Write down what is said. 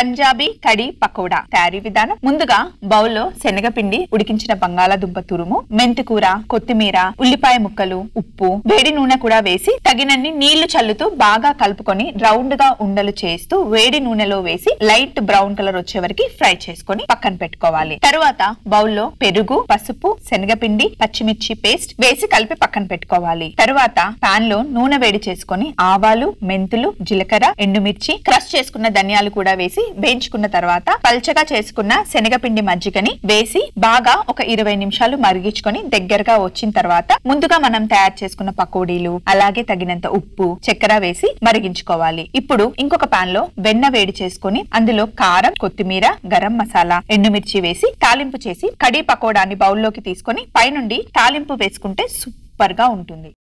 పంజాబీ కడి పకోడా తయారీ విధానం ముందుగా బౌల్ లో శనగపిండి ఉడికించిన బంగాళాదుంప తురుము మెంతికూర కొత్తిమీర ఉల్లిపాయ ముక్కలు ఉప్పు వేడి నూనె కూడా వేసి తగినన్ని నీళ్లు చల్లుతూ బాగా కలుపుకొని రౌండ్ గా ఉండలు చేస్తూ వేడి నూనెలో వేసి లైట్ బ్రౌన్ కలర్ వచ్చే వరకు ఫ్రై చేసుకొని పక్కన పెట్టుకోవాలి తరువాత బౌల్ లో పెరుగు పసుపు శనగపిండి పచ్చిమిర్చి పేస్ట్ వేసి కలిపి పక్కన పెట్టుకోవాలి తరువాత పాన్ లో నూనె వేడి చేసుకొని ఆవాలు మెంతులు జీలకర్ర ఎండుమిర్చి క్రష్ చేసుకున్న ధనియాలు కూడా వేసి వేయించుకున్న తర్వాత పల్చగా చేసుకున్న శనగపిండి మజ్జిగని వేసి బాగా ఒక ఇరవై నిమిషాలు మరిగించుకొని దగ్గరగా వచ్చిన తర్వాత ముందుగా మనం తయారు చేసుకున్న పకోడీలు అలాగే తగినంత ఉప్పు చక్కెర వేసి మరిగించుకోవాలి ఇప్పుడు ఇంకొక పాన్ లో వెన్న వేడి చేసుకుని అందులో కారం కొత్తిమీర గరం మసాలా ఎండుమిర్చి వేసి తాలింపు చేసి కడీ పకోడాన్ని బౌల్లోకి తీసుకొని పైనుండి తాలింపు వేసుకుంటే సూపర్ గా ఉంటుంది